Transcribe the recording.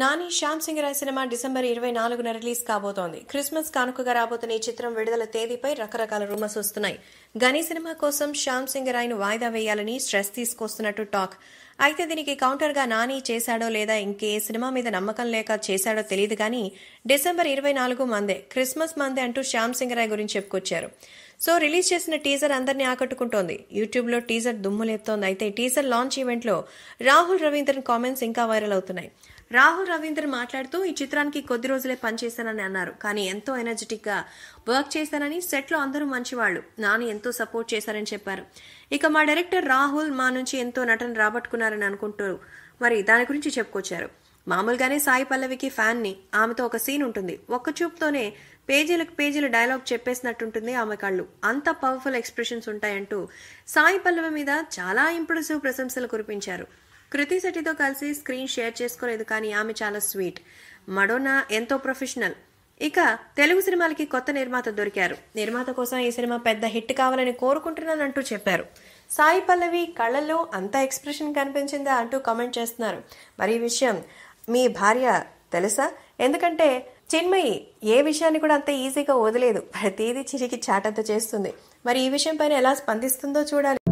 నాని శ్యామ్ సింగ్ రాయ్ సినిమా డిసెంబర్ ఇరవై నాలుగున రిలీజ్ కాబోతోంది క్రిస్మస్ కానుకగా రాబోతున్న ఈ చిత్రం విడుదల తేదీపై రకరకాల రూమర్స్ వస్తున్నాయి గని సినిమా కోసం శ్యామ్ సింగ్ ను వాయిదా వేయాలని స్ట్రెస్ తీసుకొస్తున్నట్టు టాక్ అయితే దీనికి కౌంటర్ గా నాని చేశాడో లేదా ఇంకే సినిమా మీద నమ్మకం లేక చేశాడో తెలియదు కానీ డిసెంబర్ ఇరవై నాలుగు మందే క్రిస్మస్ మందే అంటూ శ్యామ్ సింగ్ రాయ్ గురించి చెప్పుకొచ్చారు సో రిలీజ్ చేసిన టీజర్ అందరినీ ఆకట్టుకుంటోంది యూట్యూబ్లో టీజర్ దుమ్ములేపుతోంది అయితే టీజర్ లాంచ్ లో రాహుల్ రవీంద్రన్ కామెంట్స్ ఇంకా వైరల్ అవుతున్నాయి రాహుల్ రవీంద్ర మాట్లాడుతూ ఈ చిత్రానికి కొద్ది రోజులే పనిచేశానని అన్నారు కానీ ఎంతో గా వర్క్ చేశానని సెట్లో అందరూ మంచివాళ్లు నాని ఎంతో సపోర్ట్ చేశారని చెప్పారు ఇక మా డైరెక్టర్ రాహుల్ మా నుంచి ఎంతో నటన రాబట్టుకున్నారని అనుకుంటూ మరి దాని గురించి చెప్పుకొచ్చారు మామూలుగానే సాయి పల్లవికి ఫ్యాన్ని ఆమెతో ఒక సీన్ ఉంటుంది ఒక్క చూపుతోనే పేజీలకు పేజీలు డైలాగ్ చెప్పేసినట్టుంటుంది ఆమె కళ్ళు అంత పవర్ఫుల్ ఎక్స్ప్రెషన్స్ ఉంటాయంటూ సాయి పల్లవి మీద చాలా ఇంప్రెసివ్ ప్రశంసలు కురిపించారు కృతి శెట్టితో కలిసి స్క్రీన్ షేర్ చేసుకోలేదు కానీ ఆమె చాలా స్వీట్ మడోనా ఎంతో ప్రొఫెషనల్ ఇక తెలుగు సినిమాలకి కొత్త నిర్మాత దొరికారు నిర్మాత కోసం ఈ సినిమా పెద్ద హిట్ కావాలని కోరుకుంటున్నానంటూ చెప్పారు సాయి పల్లవి కళ్ళల్లో అంత ఎక్స్ప్రెషన్ కనిపించిందా అంటూ కామెంట్ చేస్తున్నారు మరి ఈ విషయం మీ భార్య తెలుసా ఎందుకంటే చిన్మయి ఏ విషయాన్ని కూడా అంత ఈజీగా వదిలేదు ప్రతిదీ చిరికి చాటంత చేస్తుంది మరి ఈ విషయం పైన ఎలా స్పందిస్తుందో చూడాలి